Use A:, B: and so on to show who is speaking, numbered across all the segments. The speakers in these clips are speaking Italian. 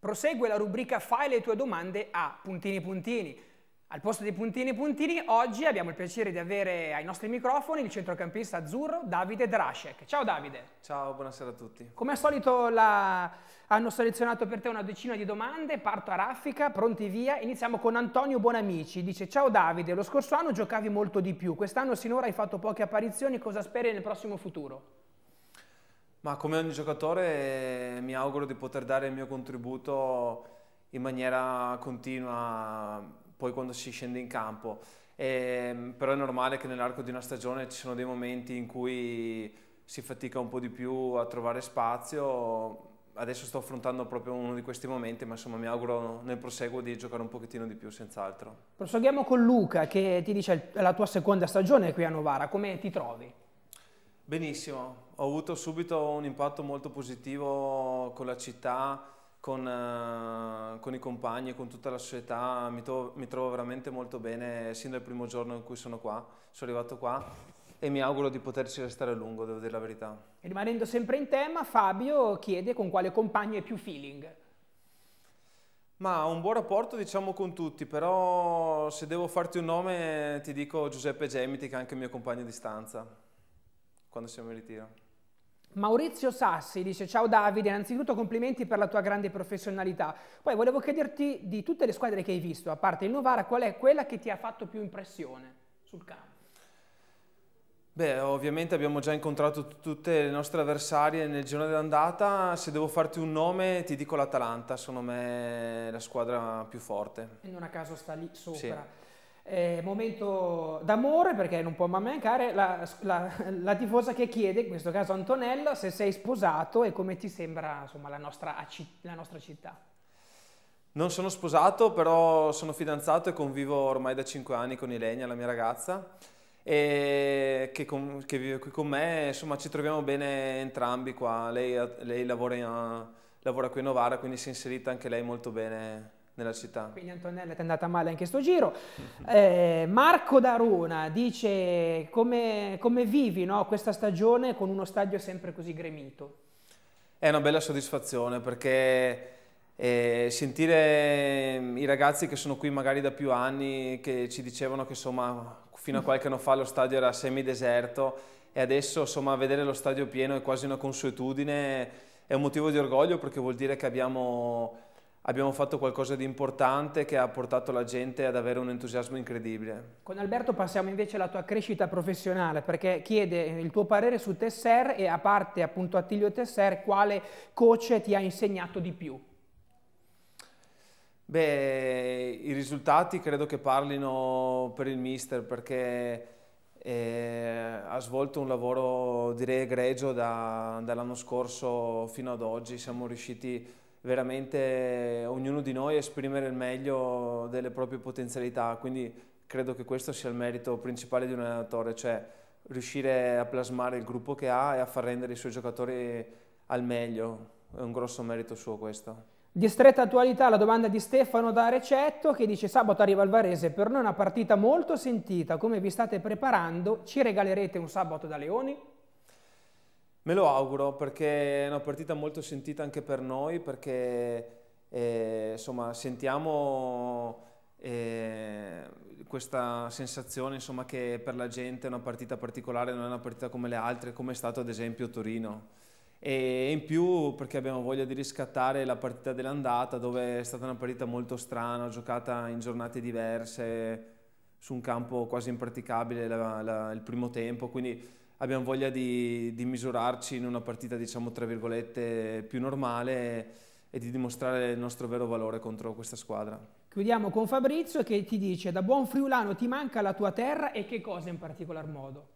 A: Prosegue la rubrica Fai le tue domande a puntini puntini. Al posto dei puntini puntini, oggi abbiamo il piacere di avere ai nostri microfoni il centrocampista azzurro Davide Drashek. Ciao Davide. Ciao, buonasera a tutti. Come al solito la... hanno selezionato per te una decina di domande, parto a raffica, pronti via. Iniziamo con Antonio Bonamici. dice ciao Davide, lo scorso anno giocavi molto di più, quest'anno sinora hai fatto poche apparizioni, cosa speri nel prossimo futuro?
B: Ma come ogni giocatore eh, mi auguro di poter dare il mio contributo in maniera continua poi quando si scende in campo. E, ehm, però è normale che nell'arco di una stagione ci sono dei momenti in cui si fatica un po' di più a trovare spazio. Adesso sto affrontando proprio uno di questi momenti, ma insomma mi auguro nel proseguo di giocare un pochettino di più, senz'altro.
A: Proseguiamo con Luca, che ti dice la tua seconda stagione qui a Novara. Come ti trovi?
B: Benissimo, ho avuto subito un impatto molto positivo con la città, con, eh, con i compagni, con tutta la società, mi, to- mi, trovo veramente molto bene sin dal primo giorno in cui sono qua, sono arrivato qua e mi auguro di poterci restare a lungo, devo dire la verità.
A: E rimanendo sempre in tema, Fabio chiede con quale compagno hai più feeling.
B: Ma un buon rapporto diciamo con tutti, però se devo farti un nome ti dico Giuseppe Gemiti che è anche il mio compagno di stanza quando siamo in ritiro.
A: Maurizio Sassi dice ciao Davide, innanzitutto complimenti per la tua grande professionalità. Poi volevo chiederti di tutte le squadre che hai visto, a parte il Novara, qual è quella che ti ha fatto più impressione sul campo?
B: Beh, ovviamente abbiamo già incontrato tutte le nostre avversarie nel giorno dell'andata, se devo farti un nome ti dico l'Atalanta, secondo me è la squadra più forte.
A: E non a caso sta lì sopra. Sì eh, momento d'amore perché non può mai mancare la, la, la, tifosa che chiede, in questo caso Antonella, se sei sposato e come ti sembra insomma, la, nostra, la nostra città.
B: Non sono sposato, però sono fidanzato e convivo ormai da 5 anni con Ilenia, la mia ragazza, e che, con, che vive qui con me, insomma ci troviamo bene entrambi qua, lei, lei lavora, in, lavora qui a Novara, quindi si è inserita anche lei molto bene nella città.
A: Quindi Antonella ti è andata male anche sto giro. Mm-hmm. Eh, Marco Darona dice come, come vivi no, questa stagione con uno stadio sempre così gremito?
B: È una bella soddisfazione perché eh, sentire mm, i ragazzi che sono qui magari da più anni che ci dicevano che insomma fino a qualche anno fa lo stadio era semi deserto e adesso insomma vedere lo stadio pieno è quasi una consuetudine è un motivo di orgoglio perché vuol dire che abbiamo abbiamo fatto qualcosa di importante che ha portato la gente ad avere un entusiasmo incredibile.
A: Con Alberto passiamo invece alla tua crescita professionale perché chiede il tuo parere su Tesser e a parte appunto Attilio Tesser quale coach ti ha insegnato di più?
B: Beh, i risultati credo che parlino per il mister perché eh, ha svolto un lavoro direi egregio da, dall'anno scorso fino ad oggi, siamo riusciti a veramente ognuno di noi esprimere il meglio delle proprie potenzialità, quindi credo che questo sia il merito principale di un allenatore, cioè riuscire a plasmare il gruppo che ha e a far rendere i suoi giocatori al meglio, è un grosso merito suo questo.
A: Di stretta attualità la domanda di Stefano da Recetto che dice sabato arriva il Varese, per noi è una partita molto sentita, come vi state preparando? Ci regalerete un sabato da Leoni?
B: Me lo auguro perché è una partita molto sentita anche per noi, perché eh, insomma, sentiamo eh, questa sensazione insomma, che per la gente è una partita particolare, non è una partita come le altre, come è stato ad esempio Torino. E in più perché abbiamo voglia di riscattare la partita dell'andata, dove è stata una partita molto strana, giocata in giornate diverse, su un campo quasi impraticabile la, la, il primo tempo, quindi abbiamo voglia di, di misurarci in una partita, diciamo, tra virgolette, più normale e di dimostrare il nostro vero valore contro questa squadra.
A: Chiudiamo con Fabrizio che ti dice da buon friulano ti manca la tua terra e che cosa in particolar modo?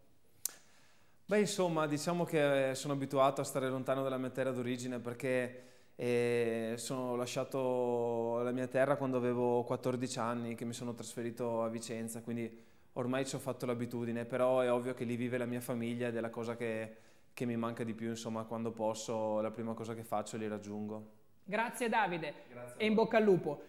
B: Beh insomma diciamo che eh, sono abituato a stare lontano dalla mia terra d'origine perché eh, sono lasciato la mia terra quando avevo 14 anni che mi sono trasferito a Vicenza quindi ormai ci ho fatto l'abitudine, però è ovvio che lì vive la mia famiglia ed è la cosa che, che mi manca di più, insomma, quando posso, la prima cosa che faccio li
A: raggiungo. Grazie Davide Grazie e in bocca al lupo.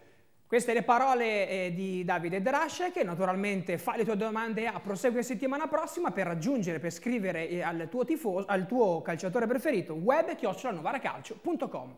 A: Queste le parole eh, di Davide Drash che naturalmente fa le tue domande a prosegue settimana prossima per raggiungere, per scrivere eh, al tuo, tifoso, al tuo calciatore preferito web-novaracalcio.com